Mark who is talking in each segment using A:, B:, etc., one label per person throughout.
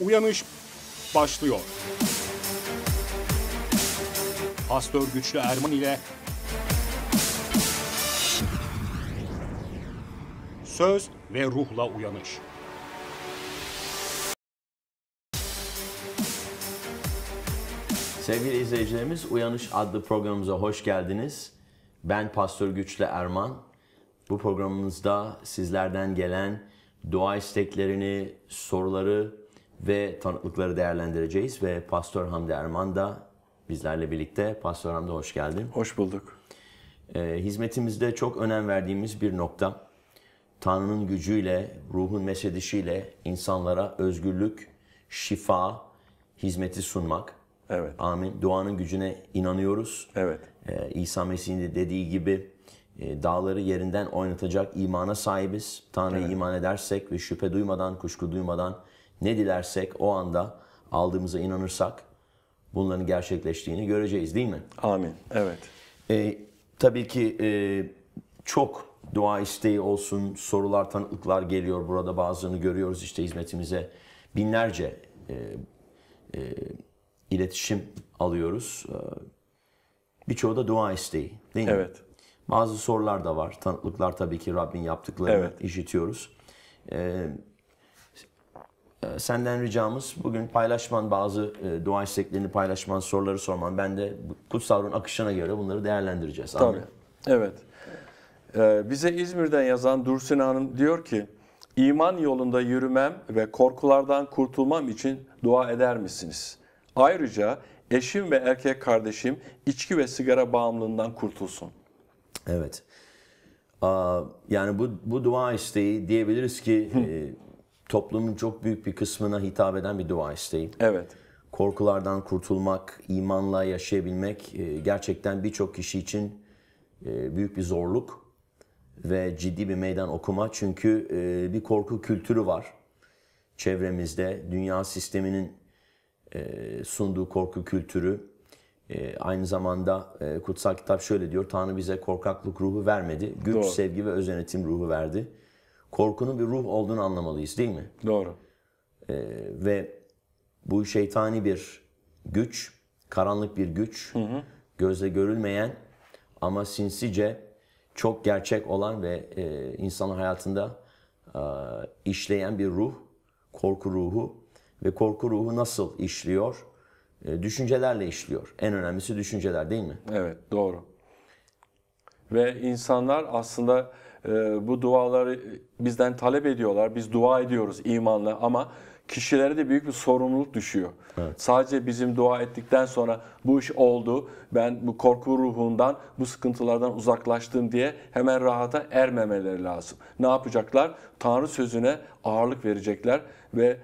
A: Uyanış başlıyor. Pastör Güçlü Erman ile Söz ve Ruhla Uyanış. Sevgili izleyicilerimiz, Uyanış adlı programımıza hoş geldiniz. Ben Pastör Güçlü Erman. Bu programımızda sizlerden gelen dua isteklerini, soruları, ve tanıklıkları değerlendireceğiz ve Pastör Hamdi Erman da bizlerle birlikte. Pastör Hamdi hoş geldin. Hoş bulduk. Ee, hizmetimizde çok önem verdiğimiz bir nokta. Tanrı'nın gücüyle, ruhun mesedişiyle insanlara özgürlük, şifa, hizmeti sunmak. Evet. Amin. Duanın gücüne inanıyoruz. Evet. E, İsa Mesih'in de dediği gibi e, dağları yerinden oynatacak imana sahibiz. Tanrı'ya evet. iman edersek ve şüphe duymadan, kuşku duymadan ne dilersek o anda aldığımıza inanırsak bunların gerçekleştiğini göreceğiz değil mi? Amin. Evet. E, tabii ki e, çok dua isteği olsun, sorular, tanıklıklar geliyor. Burada bazılarını görüyoruz işte hizmetimize. Binlerce e, e, iletişim alıyoruz. E, birçoğu da dua isteği değil mi? Evet. Bazı sorular da var. Tanıklıklar tabii ki Rabbin yaptıklarını evet. işitiyoruz. Evet ee, senden ricamız bugün paylaşman bazı e, dua isteklerini paylaşman, soruları sorman. Ben de kutsavrun akışına göre bunları değerlendireceğiz. Tabii. Amin.
B: Evet. Ee, bize İzmir'den yazan Dursun Hanım diyor ki, iman yolunda yürümem ve korkulardan kurtulmam için dua eder misiniz? Ayrıca eşim ve erkek kardeşim
A: içki ve sigara bağımlılığından kurtulsun. Evet. Aa, yani bu, bu dua isteği diyebiliriz ki toplumun çok büyük bir kısmına hitap eden bir dua isteği. Evet. Korkulardan kurtulmak, imanla yaşayabilmek e, gerçekten birçok kişi için e, büyük bir zorluk ve ciddi bir meydan okuma. Çünkü e, bir korku kültürü var çevremizde. Dünya sisteminin sunduğu korku kültürü. Aynı zamanda kutsal kitap şöyle diyor, Tanrı bize korkaklık ruhu vermedi. Güç, Doğru. sevgi ve özenetim ruhu verdi korkunun bir ruh olduğunu anlamalıyız değil mi? Doğru. Ee, ve bu şeytani bir güç, karanlık bir güç, hı hı. gözle görülmeyen ama sinsice çok gerçek olan ve e, insanın hayatında e, işleyen bir ruh, korku ruhu ve korku ruhu nasıl işliyor? E, düşüncelerle işliyor. En önemlisi düşünceler değil mi? Evet, doğru. Ve insanlar aslında
B: ee, bu duaları bizden talep ediyorlar. Biz dua ediyoruz imanla ama kişilere de büyük bir sorumluluk düşüyor. Evet. Sadece bizim dua ettikten sonra bu iş oldu, ben bu korku ruhundan, bu sıkıntılardan uzaklaştım diye hemen rahata ermemeleri lazım. Ne yapacaklar? Tanrı sözüne ağırlık verecekler ve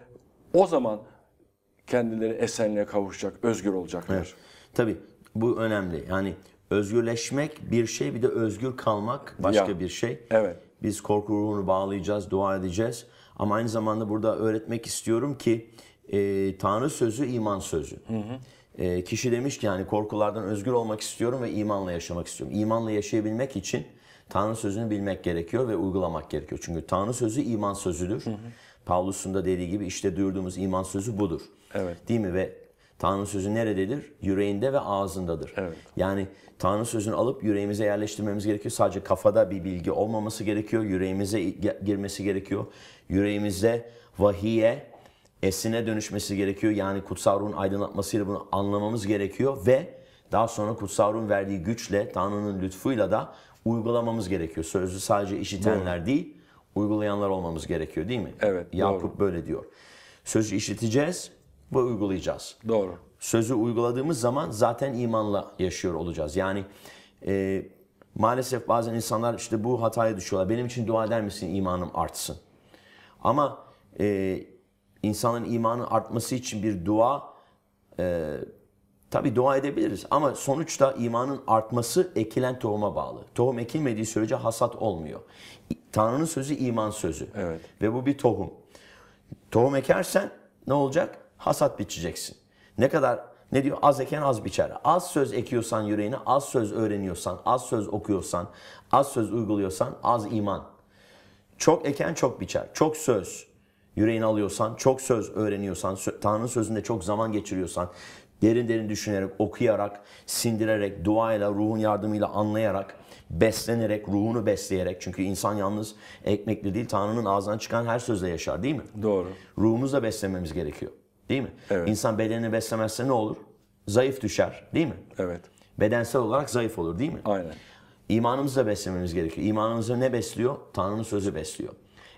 A: o zaman kendileri esenliğe kavuşacak, özgür olacaklar. Evet. Tabii bu önemli. Yani Özgürleşmek bir şey bir de özgür kalmak başka ya. bir şey. Evet. Biz korku ruhunu bağlayacağız, dua edeceğiz. Ama aynı zamanda burada öğretmek istiyorum ki e, Tanrı sözü iman sözü. Hı hı. E, kişi demiş ki yani korkulardan özgür olmak istiyorum ve imanla yaşamak istiyorum. İmanla yaşayabilmek için Tanrı sözünü bilmek gerekiyor ve uygulamak gerekiyor. Çünkü Tanrı sözü iman sözüdür. Paulus'un da dediği gibi işte duyurduğumuz iman sözü budur. Evet. Değil mi? Ve Tanrı sözü nerededir? Yüreğinde ve ağzındadır. Evet. Yani Tanrı sözünü alıp yüreğimize yerleştirmemiz gerekiyor. Sadece kafada bir bilgi olmaması gerekiyor. Yüreğimize girmesi gerekiyor. Yüreğimizde vahiye, esine dönüşmesi gerekiyor. Yani kutsal ruhun aydınlatmasıyla bunu anlamamız gerekiyor ve daha sonra kutsal ruhun verdiği güçle, Tanrı'nın lütfuyla da uygulamamız gerekiyor. Sözü sadece işitenler doğru. değil, uygulayanlar olmamız gerekiyor değil mi? Evet. Yakup doğru. böyle diyor. Sözü işiteceğiz, ve uygulayacağız. Doğru. Sözü uyguladığımız zaman zaten imanla yaşıyor olacağız. Yani e, maalesef bazen insanlar işte bu hataya düşüyorlar. Benim için dua eder misin imanım artsın? Ama e, insanın imanı artması için bir dua e, tabi dua edebiliriz. Ama sonuçta imanın artması ekilen tohuma bağlı. Tohum ekilmediği sürece hasat olmuyor. Tanrı'nın sözü iman sözü. Evet. Ve bu bir tohum. Tohum ekersen ne olacak? hasat biçeceksin. Ne kadar ne diyor? Az eken az biçer. Az söz ekiyorsan yüreğine, az söz öğreniyorsan, az söz okuyorsan, az söz uyguluyorsan az iman. Çok eken çok biçer. Çok söz yüreğine alıyorsan, çok söz öğreniyorsan, Tanrı'nın sözünde çok zaman geçiriyorsan, derin derin düşünerek, okuyarak, sindirerek, duayla, ruhun yardımıyla anlayarak, beslenerek, ruhunu besleyerek. Çünkü insan yalnız ekmekle değil, Tanrı'nın ağzından çıkan her sözle yaşar değil mi? Doğru. Ruhumuzla beslememiz gerekiyor. Değil mi? Evet. İnsan bedenini beslemezse ne olur? Zayıf düşer. Değil mi? Evet. Bedensel olarak zayıf olur değil mi? Aynen. İmanımızı da beslememiz gerekiyor. İmanımızı ne besliyor? Tanrı'nın sözü besliyor.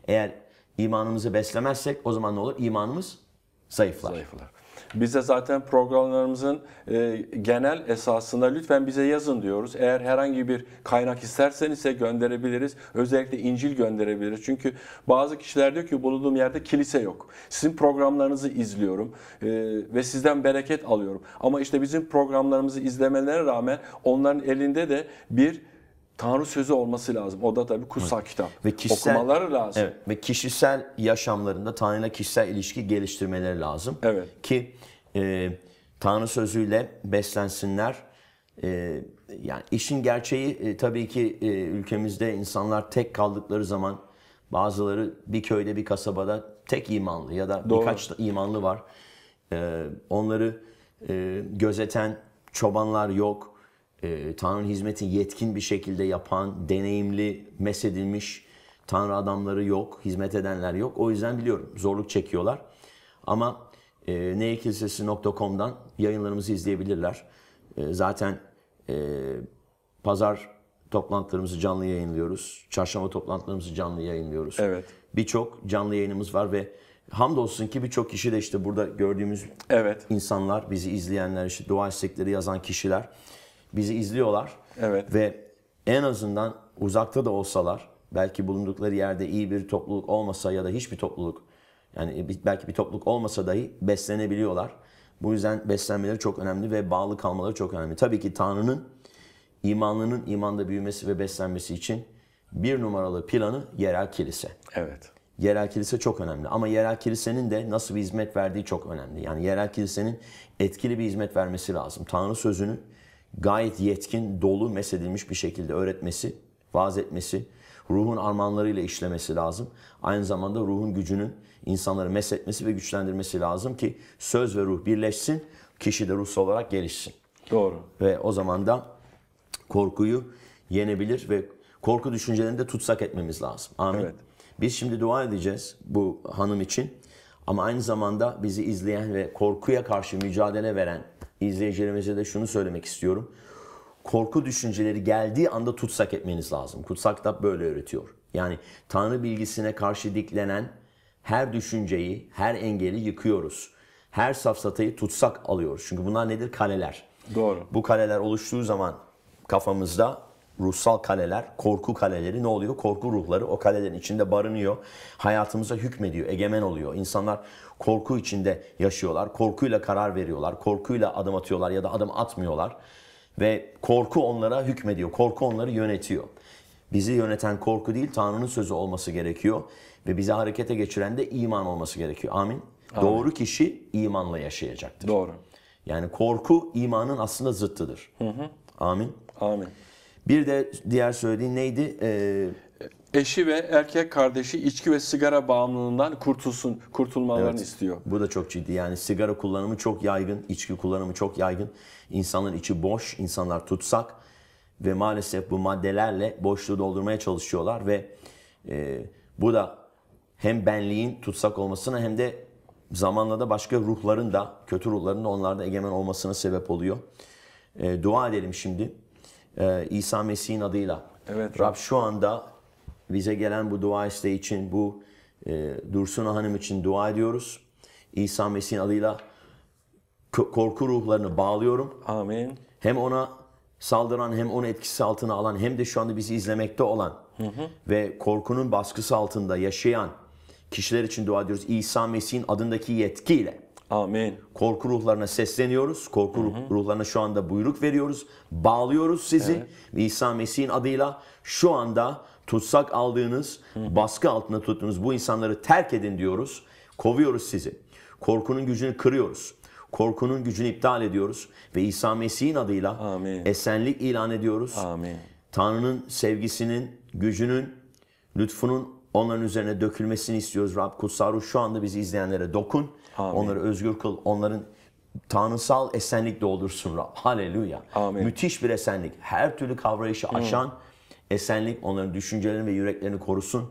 A: Eğer imanımızı beslemezsek o zaman ne olur? İmanımız zayıflar. Zayıflar. Bize zaten programlarımızın e, genel
B: esasında lütfen bize yazın diyoruz. Eğer herhangi bir kaynak isterseniz ise gönderebiliriz. Özellikle İncil gönderebiliriz. Çünkü bazı kişiler diyor ki bulunduğum yerde kilise yok. Sizin programlarınızı izliyorum e, ve sizden bereket alıyorum. Ama işte bizim programlarımızı izlemelerine rağmen onların elinde de bir Tanrı sözü olması lazım. O da tabii kutsal
A: evet. kitap. Ve kişisel, Okumaları lazım. Evet. Ve kişisel yaşamlarında Tanrı'yla kişisel ilişki geliştirmeleri lazım. Evet. Ki e, Tanrı sözüyle beslensinler. E, yani işin gerçeği e, tabii ki e, ülkemizde insanlar tek kaldıkları zaman bazıları bir köyde bir kasabada tek imanlı ya da Doğru. birkaç imanlı var. E, onları e, gözeten çobanlar yok e, Tanrı'nın hizmetini yetkin bir şekilde yapan, deneyimli, mesedilmiş Tanrı adamları yok, hizmet edenler yok. O yüzden biliyorum zorluk çekiyorlar. Ama e, neykilisesi.com'dan yayınlarımızı izleyebilirler. E, zaten e, pazar toplantılarımızı canlı yayınlıyoruz. Çarşamba toplantılarımızı canlı yayınlıyoruz. Evet. Birçok canlı yayınımız var ve hamdolsun ki birçok kişi de işte burada gördüğümüz evet. insanlar, bizi izleyenler, işte dua istekleri yazan kişiler bizi izliyorlar. Evet. Ve en azından uzakta da olsalar belki bulundukları yerde iyi bir topluluk olmasa ya da hiçbir topluluk yani e, belki bir topluluk olmasa dahi beslenebiliyorlar. Bu yüzden beslenmeleri çok önemli ve bağlı kalmaları çok önemli. Tabii ki Tanrı'nın imanlının imanda büyümesi ve beslenmesi için bir numaralı planı yerel kilise. Evet. Yerel kilise çok önemli ama yerel kilisenin de nasıl bir hizmet verdiği çok önemli. Yani yerel kilisenin etkili bir hizmet vermesi lazım. Tanrı sözünü gayet yetkin, dolu, mesedilmiş bir şekilde öğretmesi, vaaz etmesi, ruhun armağanlarıyla işlemesi lazım. Aynı zamanda ruhun gücünün insanları mesetmesi ve güçlendirmesi lazım ki söz ve ruh birleşsin, kişi de ruhsal olarak gelişsin. Doğru. Ve o zaman da korkuyu yenebilir ve korku düşüncelerini de tutsak etmemiz lazım. Amin. Evet. Biz şimdi dua edeceğiz bu hanım için. Ama aynı zamanda bizi izleyen ve korkuya karşı mücadele veren izleyicilerimize de şunu söylemek istiyorum. Korku düşünceleri geldiği anda tutsak etmeniz lazım. Kutsal kitap böyle öğretiyor. Yani Tanrı bilgisine karşı diklenen her düşünceyi, her engeli yıkıyoruz. Her safsatayı tutsak alıyoruz. Çünkü bunlar nedir? Kaleler. Doğru. Bu kaleler oluştuğu zaman kafamızda ruhsal kaleler, korku kaleleri ne oluyor? Korku ruhları o kalelerin içinde barınıyor. Hayatımıza hükmediyor, egemen oluyor. İnsanlar korku içinde yaşıyorlar. Korkuyla karar veriyorlar. Korkuyla adım atıyorlar ya da adım atmıyorlar. Ve korku onlara hükmediyor. Korku onları yönetiyor. Bizi yöneten korku değil Tanrı'nın sözü olması gerekiyor. Ve bizi harekete geçiren de iman olması gerekiyor. Amin. Amin. Doğru kişi imanla yaşayacaktır. Doğru. Yani korku imanın aslında zıttıdır. Hı hı. Amin. Amin. Bir de diğer söylediğin neydi? Ee,
B: Eşi ve erkek kardeşi içki ve sigara bağımlılığından kurtulsun, kurtulmalarını evet,
A: istiyor. Bu da çok ciddi. Yani sigara kullanımı çok yaygın, içki kullanımı çok yaygın. İnsanın içi boş, insanlar tutsak ve maalesef bu maddelerle boşluğu doldurmaya çalışıyorlar ve e, bu da hem benliğin tutsak olmasına hem de zamanla da başka ruhların da, kötü ruhların da onlarda egemen olmasına sebep oluyor. E, dua edelim şimdi e, İsa Mesih'in adıyla. Evet. Rab şu anda bize gelen bu dua isteği için bu e, Dursun Hanım için dua ediyoruz. İsa Mesih'in adıyla korku ruhlarını bağlıyorum. Amin. Hem ona saldıran hem onu etkisi altına alan hem de şu anda bizi izlemekte olan hı hı. ve korkunun baskısı altında yaşayan kişiler için dua ediyoruz. İsa Mesih'in adındaki yetkiyle Amin. Korku ruhlarına sesleniyoruz. Korku hı hı. ruhlarına şu anda buyruk veriyoruz. Bağlıyoruz sizi evet. İsa Mesih'in adıyla. Şu anda tutsak aldığınız, hı hı. baskı altında tuttuğunuz bu insanları terk edin diyoruz. Kovuyoruz sizi. Korkunun gücünü kırıyoruz. Korkunun gücünü iptal ediyoruz ve İsa Mesih'in adıyla Amin. esenlik ilan ediyoruz. Amin. Tanrı'nın sevgisinin, gücünün, lütfunun Onların üzerine dökülmesini istiyoruz Rab. Kutsal Ruh şu anda bizi izleyenlere dokun. Amin. Onları özgür kıl. Onların tanrısal esenlik doldursun Rab. Haleluya. Amin. Müthiş bir esenlik. Her türlü kavrayışı hmm. aşan esenlik onların düşüncelerini ve yüreklerini korusun.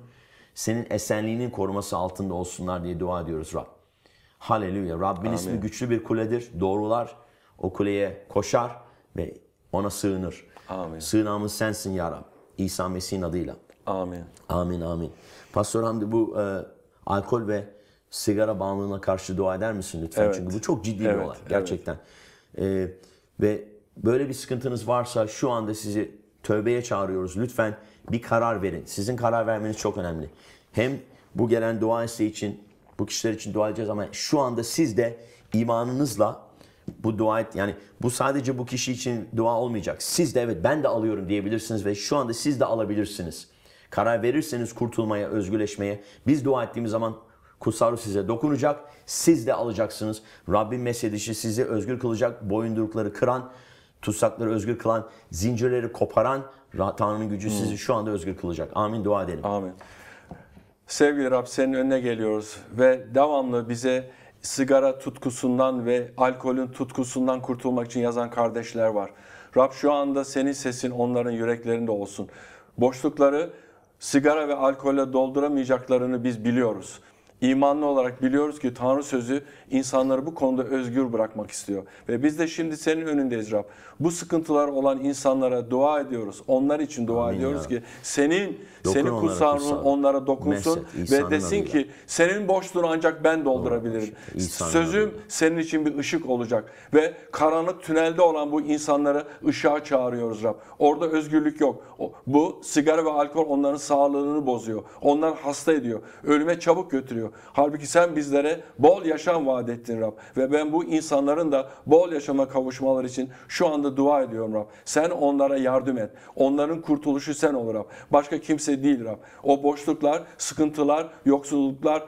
A: Senin esenliğinin koruması altında olsunlar diye dua ediyoruz Rab. Haleluya. Rabbin Amin. ismi güçlü bir kuledir. Doğrular o kuleye koşar ve ona sığınır. Amin. Sığınağımız sensin ya Rab. İsa Mesih'in adıyla. Amin. Amin amin. Pastor Hamdi bu e, alkol ve sigara bağımlılığına karşı dua eder misin lütfen? Evet. Çünkü bu çok ciddi evet, bir olay gerçekten. Evet. E, ve böyle bir sıkıntınız varsa şu anda sizi tövbeye çağırıyoruz. Lütfen bir karar verin. Sizin karar vermeniz çok önemli. Hem bu gelen dua isteği için bu kişiler için dua edeceğiz ama şu anda siz de imanınızla bu dua et yani bu sadece bu kişi için dua olmayacak. Siz de evet ben de alıyorum diyebilirsiniz ve şu anda siz de alabilirsiniz. Karar verirseniz kurtulmaya, özgürleşmeye biz dua ettiğimiz zaman kutsal ruh size dokunacak. Siz de alacaksınız. Rabbin mesedişi sizi özgür kılacak. Boyundurukları kıran, tutsakları özgür kılan, zincirleri koparan Tanrı'nın gücü sizi hmm. şu anda özgür kılacak. Amin dua edelim. Amin. Sevgili Rab senin önüne geliyoruz ve devamlı bize
B: sigara tutkusundan ve alkolün tutkusundan kurtulmak için yazan kardeşler var. Rab şu anda senin sesin onların yüreklerinde olsun. Boşlukları sigara ve alkolle dolduramayacaklarını biz biliyoruz. İmanlı olarak biliyoruz ki Tanrı sözü insanları bu konuda özgür bırakmak istiyor. Ve biz de şimdi senin önündeyiz Rab. Bu sıkıntılar olan insanlara dua ediyoruz. Onlar için dua Amin ediyoruz ya. ki senin Dokun senin kutsal ruhun onlara dokunsun ve desin ki senin boşluğunu ancak ben doldurabilirim. Sözüm senin için bir ışık olacak ve karanlık tünelde olan bu insanları ışığa çağırıyoruz Rab. Orada özgürlük yok. Bu sigara ve alkol onların sağlığını bozuyor. Onlar hasta ediyor. Ölüme çabuk götürüyor oluyor. Halbuki sen bizlere bol yaşam vaat ettin Rab. Ve ben bu insanların da bol yaşama kavuşmaları için şu anda dua ediyorum Rab. Sen onlara yardım et. Onların kurtuluşu sen ol Rab. Başka kimse değil Rab. O boşluklar, sıkıntılar, yoksulluklar,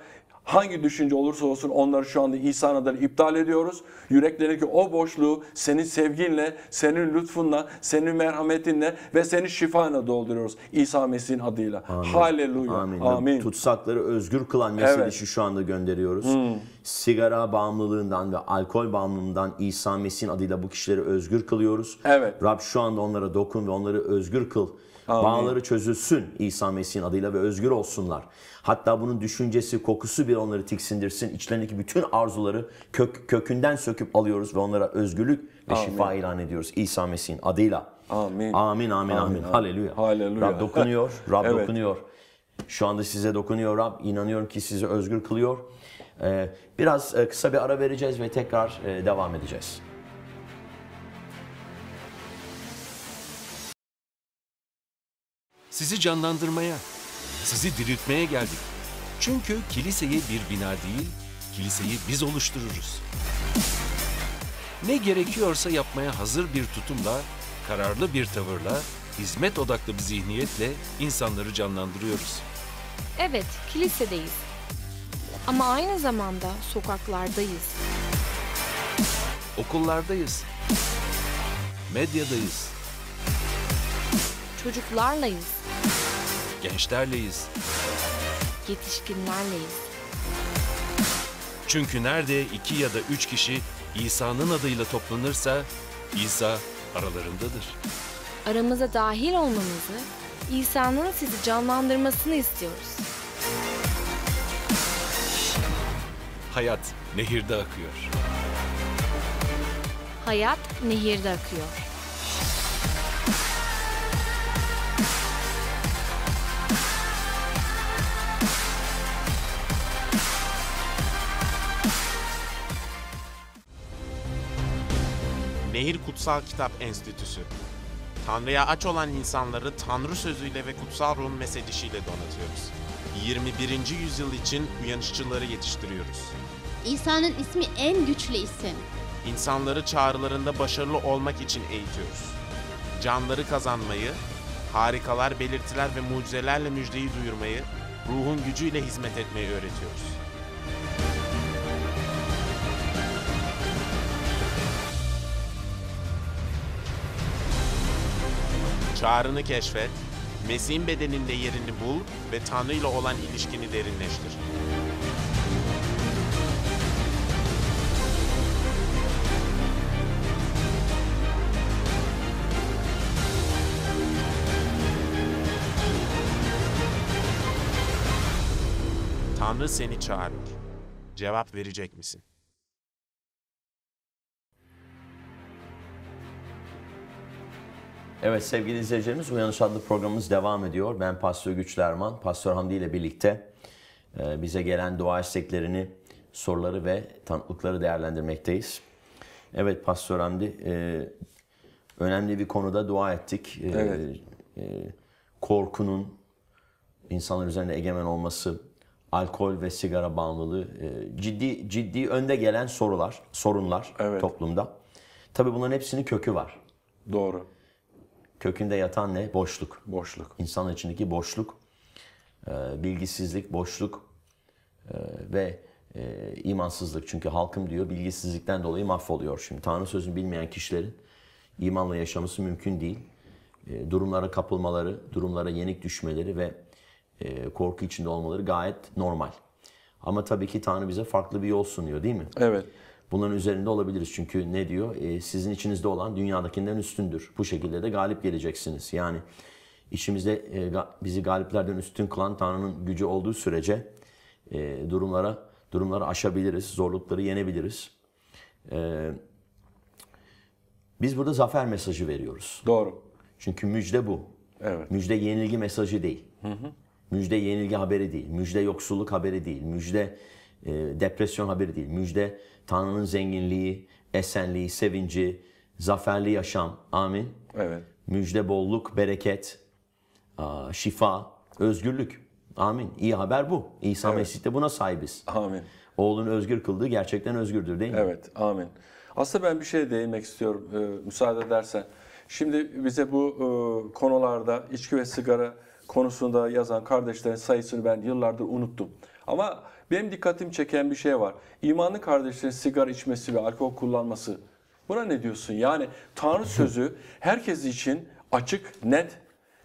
B: Hangi düşünce olursa olsun onları şu anda İsa'nın adıyla iptal ediyoruz. Yüreklerindeki o boşluğu senin sevginle, senin lütfunla, senin merhametinle ve senin şifanla dolduruyoruz. İsa Mesih'in adıyla. Amin. Haleluya. Amin. Amin.
A: Tutsakları özgür kılan meselesi evet. şu anda gönderiyoruz. Hmm. Sigara bağımlılığından ve alkol bağımlılığından İsa Mesih'in adıyla bu kişileri özgür kılıyoruz. Evet. Rab şu anda onlara dokun ve onları özgür kıl. Amin. Bağları çözülsün İsa Mesih'in adıyla ve özgür olsunlar. Hatta bunun düşüncesi, kokusu bir onları tiksindirsin. İçlerindeki bütün arzuları kök, kökünden söküp alıyoruz ve onlara özgürlük ve amin. şifa ilan ediyoruz İsa Mesih'in adıyla. Amin. Amin, amin, amin. Haleluya. Haleluya. Rab dokunuyor, Rab evet. dokunuyor. Şu anda size dokunuyor Rab. İnanıyorum ki sizi özgür kılıyor. Ee, biraz e, kısa bir ara vereceğiz ve tekrar e, devam edeceğiz. Sizi canlandırmaya,
B: sizi diriltmeye geldik. Çünkü kiliseyi bir bina değil, kiliseyi biz oluştururuz. Ne gerekiyorsa yapmaya hazır bir tutumla, kararlı bir tavırla, hizmet odaklı bir zihniyetle insanları canlandırıyoruz.
A: Evet, kilisedeyiz. Ama aynı zamanda sokaklardayız.
B: Okullardayız. Medyadayız.
A: Çocuklarlayız.
B: Gençlerleyiz.
A: Yetişkinlerleyiz.
B: Çünkü nerede iki ya da üç kişi İsa'nın adıyla toplanırsa İsa aralarındadır.
A: Aramıza dahil olmanızı, İsa'nın sizi canlandırmasını istiyoruz.
B: Hayat nehirde akıyor. Hayat nehirde akıyor.
A: Şehir Kutsal Kitap Enstitüsü. Tanrı'ya aç olan insanları Tanrı sözüyle ve kutsal ruhun mesedişiyle donatıyoruz. 21. yüzyıl için uyanışçıları yetiştiriyoruz. İsa'nın
B: ismi en güçlü isim.
A: İnsanları çağrılarında başarılı olmak için eğitiyoruz. Canları kazanmayı, harikalar, belirtiler ve mucizelerle müjdeyi duyurmayı, ruhun gücüyle hizmet etmeyi öğretiyoruz. Çağrını keşfet, Mesih'in bedeninde yerini bul ve Tanrı ile olan ilişkini derinleştir. Tanrı seni çağırıyor. Cevap verecek misin? Evet sevgili izleyicilerimiz Uyanış adlı programımız devam ediyor. Ben Pastör Güçlerman, Pastör Hamdi ile birlikte e, bize gelen dua isteklerini, soruları ve tanıklıkları değerlendirmekteyiz. Evet Pastör Hamdi, e, önemli bir konuda dua ettik. E, evet. Korkunun insanlar üzerinde egemen olması, alkol ve sigara bağımlılığı ciddi ciddi önde gelen sorular, sorunlar evet. toplumda. Tabii bunların hepsinin kökü var. Doğru kökünde yatan ne? Boşluk. Boşluk. İnsan içindeki boşluk, e, bilgisizlik, boşluk e, ve e, imansızlık. Çünkü halkım diyor bilgisizlikten dolayı mahvoluyor. Şimdi Tanrı sözünü bilmeyen kişilerin imanla yaşaması mümkün değil. Durumlara kapılmaları, durumlara yenik düşmeleri ve korku içinde olmaları gayet normal. Ama tabii ki Tanrı bize farklı bir yol sunuyor değil mi? Evet bunların üzerinde olabiliriz. Çünkü ne diyor? E, sizin içinizde olan dünyadakinden üstündür. Bu şekilde de galip geleceksiniz. Yani içimizde e, bizi galiplerden üstün kılan Tanrı'nın gücü olduğu sürece e, durumlara durumları aşabiliriz, zorlukları yenebiliriz. E, biz burada zafer mesajı veriyoruz. Doğru. Çünkü müjde bu. Evet. Müjde yenilgi mesajı değil. Hı hı. Müjde yenilgi haberi değil. Müjde yoksulluk haberi değil. Müjde e, depresyon haberi değil. Müjde Tanrı'nın zenginliği, esenliği, sevinci, zaferli yaşam. Amin. Evet. Müjde, bolluk, bereket, şifa, özgürlük. Amin. İyi haber bu. İsa evet. Mesih'te buna sahibiz. Amin. Oğlunu özgür kıldığı gerçekten özgürdür değil mi? Evet. Amin. Aslında ben bir şey değinmek istiyorum e, müsaade edersen.
B: Şimdi bize bu e, konularda içki ve sigara konusunda yazan kardeşlerin sayısını ben yıllardır unuttum. Ama benim dikkatim çeken bir şey var. İmanlı kardeşlerin sigara içmesi ve alkol kullanması. Buna ne diyorsun? Yani Tanrı sözü herkes için açık, net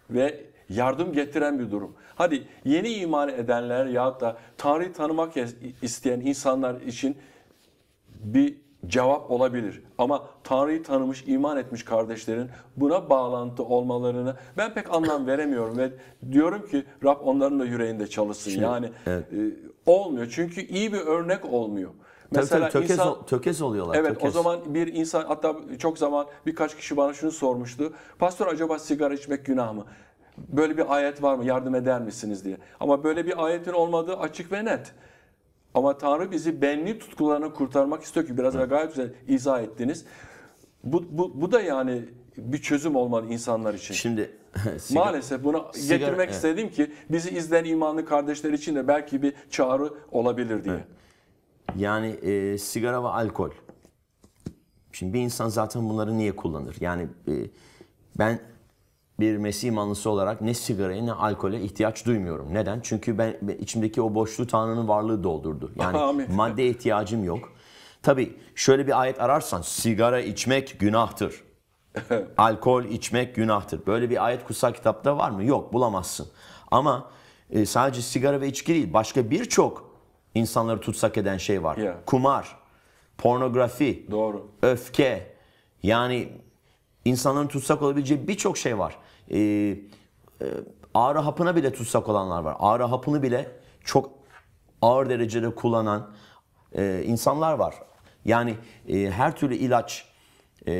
B: ve yardım getiren bir durum. Hadi yeni iman edenler ya da Tanrı'yı tanımak isteyen insanlar için bir cevap olabilir. Ama Tanrı'yı tanımış, iman etmiş kardeşlerin buna bağlantı olmalarını ben pek anlam veremiyorum ve diyorum ki Rab onların da yüreğinde çalışsın. Şimdi, yani evet. e, Olmuyor çünkü iyi bir örnek olmuyor. Mesela tabii, tabii, tökez, insan,
A: tökez oluyorlar. Evet tökez. o zaman
B: bir insan hatta çok zaman birkaç kişi bana şunu sormuştu. Pastör acaba sigara içmek günah mı? Böyle bir ayet var mı? Yardım eder misiniz diye. Ama böyle bir ayetin olmadığı açık ve net. Ama Tanrı bizi benli tutkularını kurtarmak istiyor ki biraz da gayet güzel izah ettiniz. Bu, bu, bu da yani bir çözüm olmalı insanlar için. Şimdi
A: maalesef bunu sigara, getirmek evet. istedim
B: ki bizi izleyen imanlı kardeşler için de belki bir çağrı olabilir diye. Evet.
A: Yani e, sigara ve alkol. Şimdi bir insan zaten bunları niye kullanır? Yani e, ben bir Mesih imanlısı olarak ne sigaraya ne alkole ihtiyaç duymuyorum. Neden? Çünkü ben içimdeki o boşluğu Tanrı'nın varlığı doldurdu. Yani madde ihtiyacım yok. Tabi şöyle bir ayet ararsan sigara içmek günahtır. Alkol içmek günahtır. Böyle bir ayet kutsal kitapta var mı? Yok bulamazsın. Ama e, sadece sigara ve içki değil başka birçok insanları tutsak eden şey var. Yeah. Kumar, pornografi, Doğru. öfke yani insanların tutsak olabileceği birçok şey var. E, e, ağrı hapına bile tutsak olanlar var. Ağrı hapını bile çok ağır derecede kullanan e, insanlar var. Yani e, her türlü ilaç e,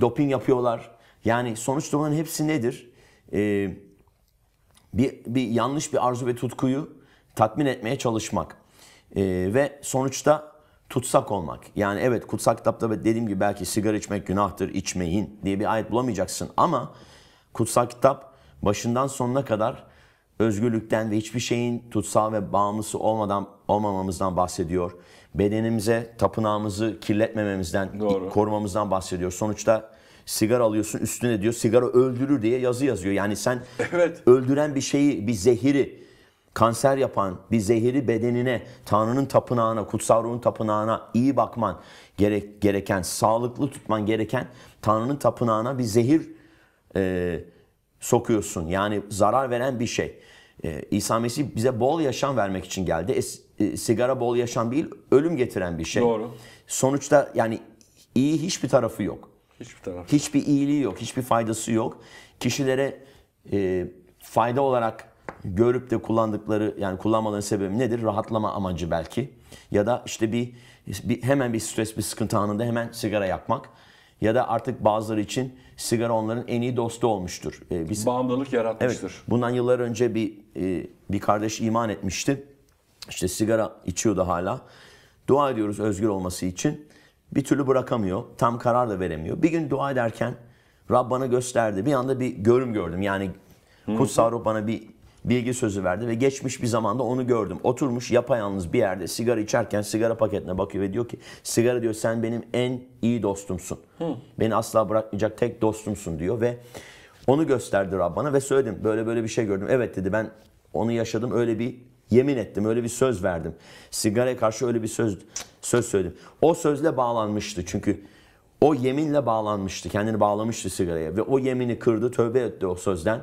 A: doping yapıyorlar. Yani sonuçta bunların hepsi nedir? E, bir, bir yanlış bir arzu ve tutkuyu tatmin etmeye çalışmak e, ve sonuçta tutsak olmak. Yani evet kutsak kitapta dediğim gibi belki sigara içmek günahtır, içmeyin diye bir ayet bulamayacaksın ama kutsal kitap başından sonuna kadar özgürlükten ve hiçbir şeyin tutsal ve bağımlısı olmadan olmamamızdan bahsediyor. Bedenimize tapınağımızı kirletmememizden, Doğru. korumamızdan bahsediyor. Sonuçta sigara alıyorsun üstüne diyor sigara öldürür diye yazı yazıyor. Yani sen evet. öldüren bir şeyi, bir zehiri, kanser yapan bir zehiri bedenine, Tanrı'nın tapınağına, kutsal ruhun tapınağına iyi bakman gerek, gereken, sağlıklı tutman gereken Tanrı'nın tapınağına bir zehir e, sokuyorsun. Yani zarar veren bir şey. E, İsa Mesih bize bol yaşam vermek için geldi. E, sigara bol yaşam değil, ölüm getiren bir şey. Doğru. Sonuçta yani iyi hiçbir tarafı yok. Hiçbir tarafı. Hiçbir iyiliği yok, hiçbir faydası yok. Kişilere e, fayda olarak görüp de kullandıkları yani kullanmaların sebebi nedir? Rahatlama amacı belki. Ya da işte bir, bir hemen bir stres, bir sıkıntı anında hemen sigara yakmak. Ya da artık bazıları için sigara onların en iyi dostu olmuştur. E, biz, Bağımlılık yaratmıştır. Evet, bundan yıllar önce bir e, bir kardeş iman etmişti. İşte sigara içiyordu hala. Dua ediyoruz özgür olması için. Bir türlü bırakamıyor. Tam karar da veremiyor. Bir gün dua ederken Rab bana gösterdi. Bir anda bir görüm gördüm. Yani Kutsal Ruh bana bir bilgi sözü verdi ve geçmiş bir zamanda onu gördüm. Oturmuş yapayalnız bir yerde sigara içerken sigara paketine bakıyor ve diyor ki sigara diyor sen benim en iyi dostumsun. Hı. Beni asla bırakmayacak tek dostumsun diyor ve onu gösterdi Rabbana ve söyledim böyle böyle bir şey gördüm. Evet dedi ben onu yaşadım öyle bir yemin ettim öyle bir söz verdim. Sigaraya karşı öyle bir söz söz söyledim. O sözle bağlanmıştı çünkü o yeminle bağlanmıştı. Kendini bağlamıştı sigaraya ve o yemini kırdı, tövbe etti o sözden.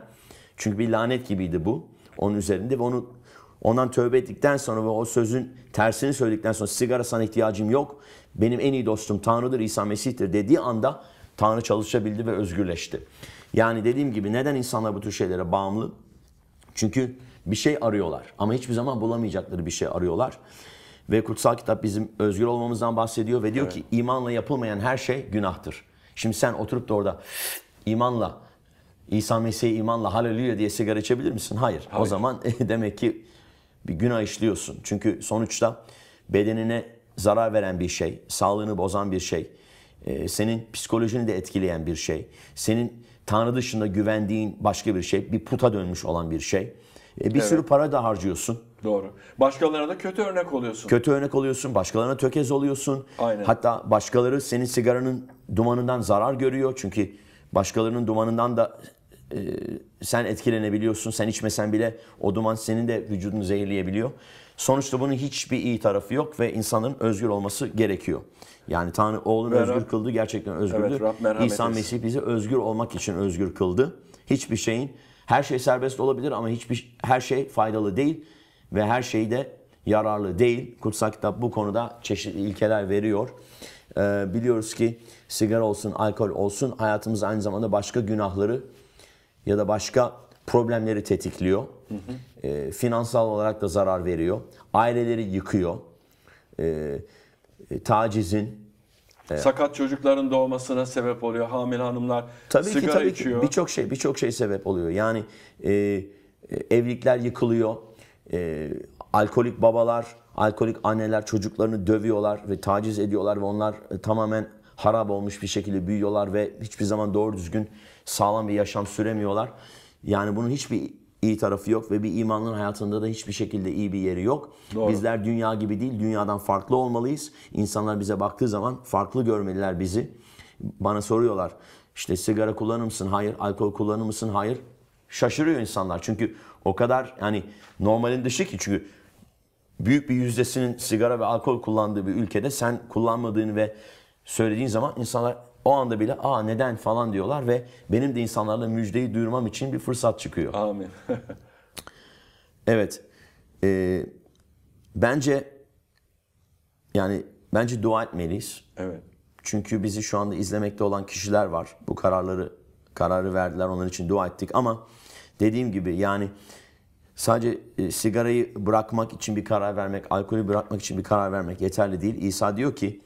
A: Çünkü bir lanet gibiydi bu onun üzerinde ve onu ondan tövbe ettikten sonra ve o sözün tersini söyledikten sonra sigara sana ihtiyacım yok. Benim en iyi dostum Tanrı'dır, İsa Mesih'tir dediği anda Tanrı çalışabildi ve özgürleşti. Yani dediğim gibi neden insanlar bu tür şeylere bağımlı? Çünkü bir şey arıyorlar ama hiçbir zaman bulamayacakları bir şey arıyorlar. Ve kutsal kitap bizim özgür olmamızdan bahsediyor ve diyor evet. ki imanla yapılmayan her şey günahtır. Şimdi sen oturup da orada imanla İsa Mesih'e imanla haleluya diye sigara içebilir misin? Hayır. Hayır. O zaman demek ki bir günah işliyorsun. Çünkü sonuçta bedenine zarar veren bir şey, sağlığını bozan bir şey, e, senin psikolojini de etkileyen bir şey, senin Tanrı dışında güvendiğin başka bir şey, bir puta dönmüş olan bir şey. E, bir evet. sürü para da harcıyorsun. Doğru.
B: Başkalarına da kötü örnek oluyorsun. Kötü
A: örnek oluyorsun, başkalarına tökez oluyorsun. Aynen. Hatta başkaları senin sigaranın dumanından zarar görüyor. Çünkü Başkalarının dumanından da e, sen etkilenebiliyorsun. Sen içmesen bile o duman senin de vücudunu zehirleyebiliyor. Sonuçta bunun hiçbir iyi tarafı yok ve insanın özgür olması gerekiyor. Yani Tanrı oğlunu özgür kıldı. Gerçekten özgürdü. Evet, İsa Mesih bizi özgür olmak için özgür kıldı. Hiçbir şeyin her şey serbest olabilir ama hiçbir her şey faydalı değil ve her şey de yararlı değil. Kutsal kitap bu konuda çeşitli ilkeler veriyor. Ee, biliyoruz ki sigara olsun, alkol olsun hayatımız aynı zamanda başka günahları ya da başka problemleri tetikliyor. Hı hı. E, ee, finansal olarak da zarar veriyor. Aileleri yıkıyor. Ee, e, tacizin, e,
B: Sakat çocukların doğmasına sebep oluyor. Hamile hanımlar tabii sigara ki, tabii içiyor. Birçok
A: şey birçok şey sebep oluyor. Yani e, e evlilikler yıkılıyor. E, alkolik babalar Alkolik anneler çocuklarını dövüyorlar ve taciz ediyorlar ve onlar e, tamamen harap olmuş bir şekilde büyüyorlar ve hiçbir zaman doğru düzgün sağlam bir yaşam süremiyorlar. Yani bunun hiçbir iyi tarafı yok ve bir imanlının hayatında da hiçbir şekilde iyi bir yeri yok. Doğru. Bizler dünya gibi değil, dünyadan farklı olmalıyız. İnsanlar bize baktığı zaman farklı görmeliler bizi. Bana soruyorlar, işte sigara kullanır mısın? Hayır. Alkol kullanır mısın? Hayır. Şaşırıyor insanlar çünkü o kadar yani normalin dışı ki çünkü büyük bir yüzdesinin sigara ve alkol kullandığı bir ülkede sen kullanmadığını ve söylediğin zaman insanlar o anda bile aa neden falan diyorlar ve benim de insanlarla müjdeyi duyurmam için bir fırsat çıkıyor. Amin. evet. E, bence yani bence dua etmeliyiz. Evet. Çünkü bizi şu anda izlemekte olan kişiler var. Bu kararları kararı verdiler. Onlar için dua ettik ama dediğim gibi yani Sadece e, sigarayı bırakmak için bir karar vermek, alkolü bırakmak için bir karar vermek yeterli değil. İsa diyor ki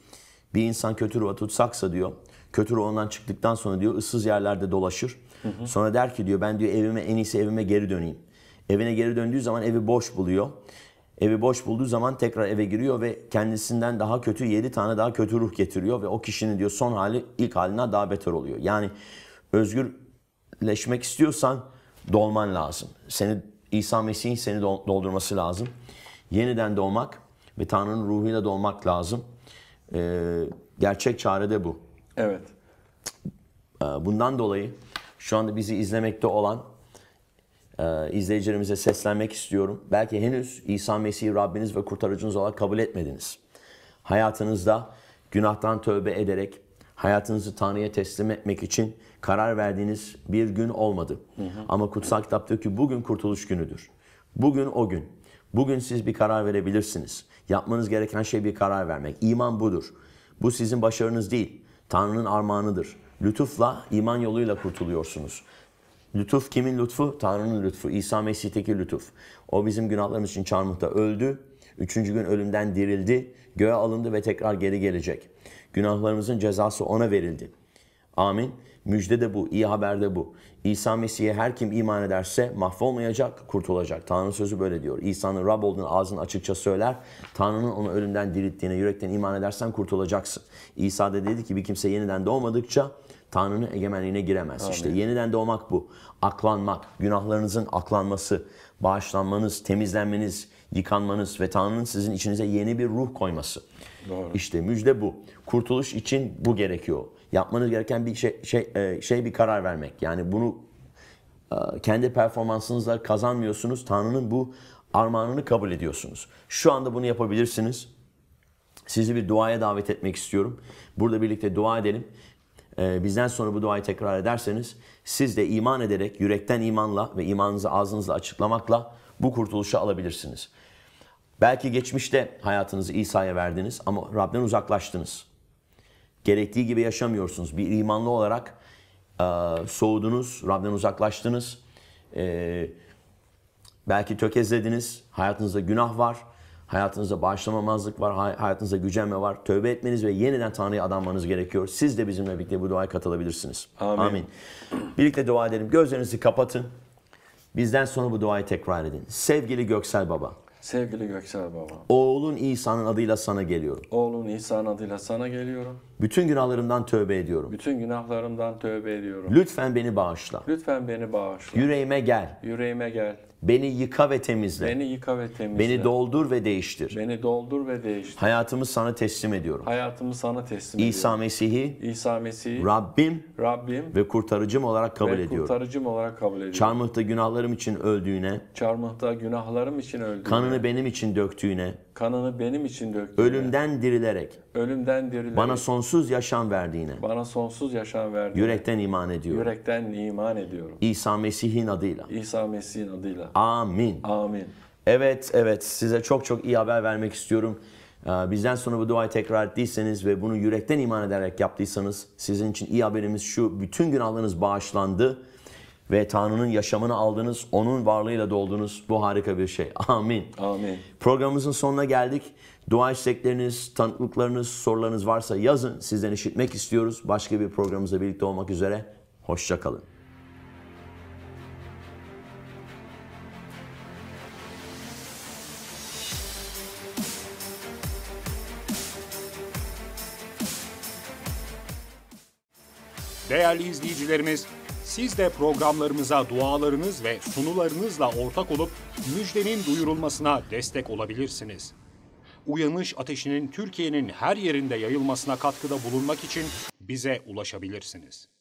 A: bir insan kötü ruha tutsaksa diyor, kötü ruh ondan çıktıktan sonra diyor ıssız yerlerde dolaşır. Hı hı. Sonra der ki diyor ben diyor evime en iyisi evime geri döneyim. Evine geri döndüğü zaman evi boş buluyor. Evi boş bulduğu zaman tekrar eve giriyor ve kendisinden daha kötü 7 tane daha kötü ruh getiriyor ve o kişinin diyor son hali ilk haline daha beter oluyor. Yani özgürleşmek istiyorsan dolman lazım. Seni İsa Mesih'in seni doldurması lazım. Yeniden doğmak ve Tanrı'nın ruhuyla doğmak lazım. Ee, gerçek çare de bu. Evet. Ee, bundan dolayı şu anda bizi izlemekte olan e, izleyicilerimize seslenmek istiyorum. Belki henüz İsa Mesih'i Rabbiniz ve kurtarıcınız olarak kabul etmediniz. Hayatınızda günahtan tövbe ederek hayatınızı Tanrı'ya teslim etmek için karar verdiğiniz bir gün olmadı. Hı hı. Ama kutsal kitap diyor ki bugün kurtuluş günüdür. Bugün o gün. Bugün siz bir karar verebilirsiniz. Yapmanız gereken şey bir karar vermek. İman budur. Bu sizin başarınız değil. Tanrı'nın armağanıdır. Lütufla, iman yoluyla kurtuluyorsunuz. Lütuf kimin lütfu? Tanrı'nın lütfu. İsa Mesih'teki lütuf. O bizim günahlarımız için çarmıhta öldü. Üçüncü gün ölümden dirildi. Göğe alındı ve tekrar geri gelecek. Günahlarımızın cezası ona verildi. Amin. Müjde de bu, iyi haber de bu. İsa Mesih'e her kim iman ederse mahvolmayacak, kurtulacak. Tanrı sözü böyle diyor. İsa'nın Rab olduğunu ağzını açıkça söyler. Tanrı'nın onu ölümden dirilttiğine, yürekten iman edersen kurtulacaksın. İsa da dedi ki bir kimse yeniden doğmadıkça Tanrı'nın egemenliğine giremez. Amin. İşte yeniden doğmak bu. Aklanmak, günahlarınızın aklanması, bağışlanmanız, temizlenmeniz, yıkanmanız ve Tanrı'nın sizin içinize yeni bir ruh koyması. Doğru. İşte müjde bu. Kurtuluş için bu gerekiyor. Yapmanız gereken bir şey, şey, e, şey bir karar vermek. Yani bunu e, kendi performansınızla kazanmıyorsunuz. Tanrı'nın bu armağanını kabul ediyorsunuz. Şu anda bunu yapabilirsiniz. Sizi bir duaya davet etmek istiyorum. Burada birlikte dua edelim. E, bizden sonra bu duayı tekrar ederseniz siz de iman ederek, yürekten imanla ve imanınızı ağzınızla açıklamakla bu kurtuluşu alabilirsiniz. Belki geçmişte hayatınızı İsa'ya verdiniz ama Rab'den uzaklaştınız. Gerektiği gibi yaşamıyorsunuz. Bir imanlı olarak e, soğudunuz, Rab'den uzaklaştınız. E, belki tökezlediniz, hayatınızda günah var Hayatınızda bağışlamamazlık var, hayatınızda gücenme var. Tövbe etmeniz ve yeniden Tanrı'ya adanmanız gerekiyor. Siz de bizimle birlikte bu duaya katılabilirsiniz. Amin. Amin. Birlikte dua edelim. Gözlerinizi kapatın. Bizden sonra bu duayı tekrar edin. Sevgili Göksel Baba.
B: Sevgili Göksel Baba.
A: Oğlun İsa'nın adıyla sana geliyorum.
B: Oğlun İsa'nın adıyla sana geliyorum.
A: Bütün günahlarımdan tövbe ediyorum.
B: Bütün günahlarımdan tövbe ediyorum.
A: Lütfen beni bağışla.
B: Lütfen beni bağışla.
A: Yüreğime gel. Yüreğime gel. Beni yıka ve temizle. Beni
B: yıka ve temizle. Beni doldur
A: ve değiştir. Beni doldur ve değiştir. Hayatımı sana teslim ediyorum. Hayatımı
B: sana teslim ediyorum. İsa
A: Mesih'i
B: İsa Mesih'i
A: Rabbim Rabbim ve kurtarıcım olarak kabul ve ediyorum. kurtarıcım
B: olarak kabul ediyorum.
A: Çarmıhta günahlarım için öldüğüne,
B: Çarmıhta günahlarım için öldüğüne,
A: kanını benim için döktüğüne,
B: kanını benim için döktüğüne,
A: ölümden dirilerek,
B: ölümden dirilerek bana
A: sonsuz yaşam verdiğine,
B: bana sonsuz yaşam verdiğine
A: yürekten iman ediyorum.
B: Yürekten iman ediyorum.
A: İsa Mesih'in adıyla. İsa Mesih'in adıyla. Amin. Amin. Evet, evet. Size çok çok iyi haber vermek istiyorum. Ee, bizden sonra bu duayı tekrar ettiyseniz ve bunu yürekten iman ederek yaptıysanız sizin için iyi haberimiz şu. Bütün günahlarınız bağışlandı ve Tanrı'nın yaşamını aldınız, onun varlığıyla doldunuz. Bu harika bir şey. Amin. Amin. Programımızın sonuna geldik. Dua istekleriniz, tanıklıklarınız, sorularınız varsa yazın. Sizden işitmek istiyoruz. Başka bir programımızda birlikte olmak üzere. Hoşçakalın. Değerli izleyicilerimiz, siz de programlarımıza dualarınız ve sunularınızla ortak olup müjdenin duyurulmasına destek olabilirsiniz. Uyanış Ateşi'nin Türkiye'nin her yerinde yayılmasına katkıda bulunmak için bize ulaşabilirsiniz.